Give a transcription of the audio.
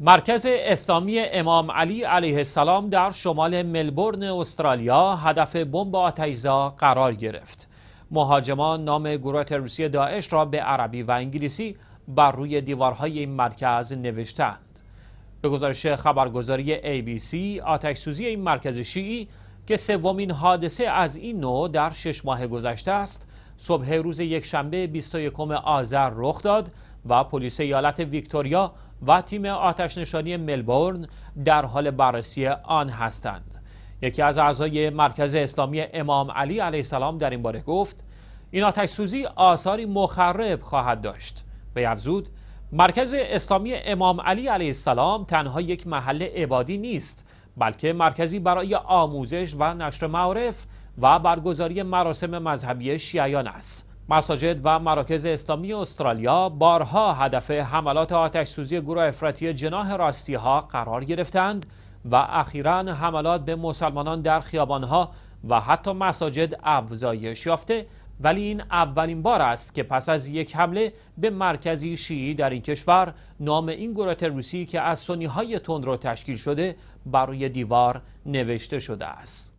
مرکز اسلامی امام علی علیه السلام در شمال ملبورن استرالیا هدف بمب آتیزا قرار گرفت. مهاجمان نام گروه تروریستی داعش را به عربی و انگلیسی بر روی دیوارهای این مرکز نوشتند. به گزارش خبرگزاری ABC، آتش سوزی این مرکز شیعی که سومین حادثه از این نوع در شش ماه گذشته است، صبح روز یکشنبه 21 آذر رخ داد و پلیس ایالت ویکتوریا و تیم آتشنشانی ملبورن در حال بررسی آن هستند یکی از اعضای مرکز اسلامی امام علی علیه السلام در این باره گفت این آتش سوزی آثاری مخرب خواهد داشت به افزود مرکز اسلامی امام علی علیه السلام تنها یک محل عبادی نیست بلکه مرکزی برای آموزش و نشر معارف و برگزاری مراسم مذهبی شیعیان است مساجد و مراکز اسلامی استرالیا بارها هدف حملات آتش سوزی گروه افراطی جناح راستی ها قرار گرفتند و اخیرا حملات به مسلمانان در خیابانها و حتی مساجد افزایش یافته ولی این اولین بار است که پس از یک حمله به مرکزی شیعی در این کشور نام این گروه تروریستی که از سنی های را تشکیل شده بر روی دیوار نوشته شده است.